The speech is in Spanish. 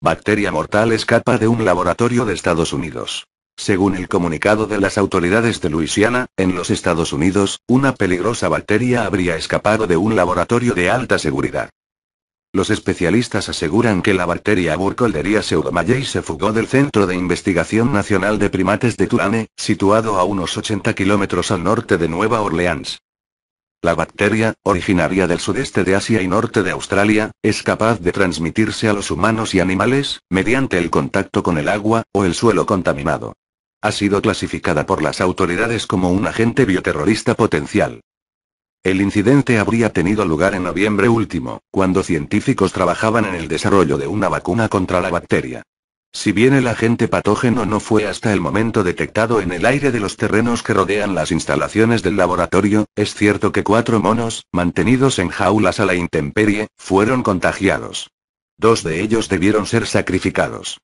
Bacteria mortal escapa de un laboratorio de Estados Unidos. Según el comunicado de las autoridades de Luisiana, en los Estados Unidos, una peligrosa bacteria habría escapado de un laboratorio de alta seguridad. Los especialistas aseguran que la bacteria Burkholderia pseudomallei se fugó del Centro de Investigación Nacional de Primates de Tulane, situado a unos 80 kilómetros al norte de Nueva Orleans. La bacteria, originaria del sudeste de Asia y norte de Australia, es capaz de transmitirse a los humanos y animales, mediante el contacto con el agua, o el suelo contaminado. Ha sido clasificada por las autoridades como un agente bioterrorista potencial. El incidente habría tenido lugar en noviembre último, cuando científicos trabajaban en el desarrollo de una vacuna contra la bacteria. Si bien el agente patógeno no fue hasta el momento detectado en el aire de los terrenos que rodean las instalaciones del laboratorio, es cierto que cuatro monos, mantenidos en jaulas a la intemperie, fueron contagiados. Dos de ellos debieron ser sacrificados.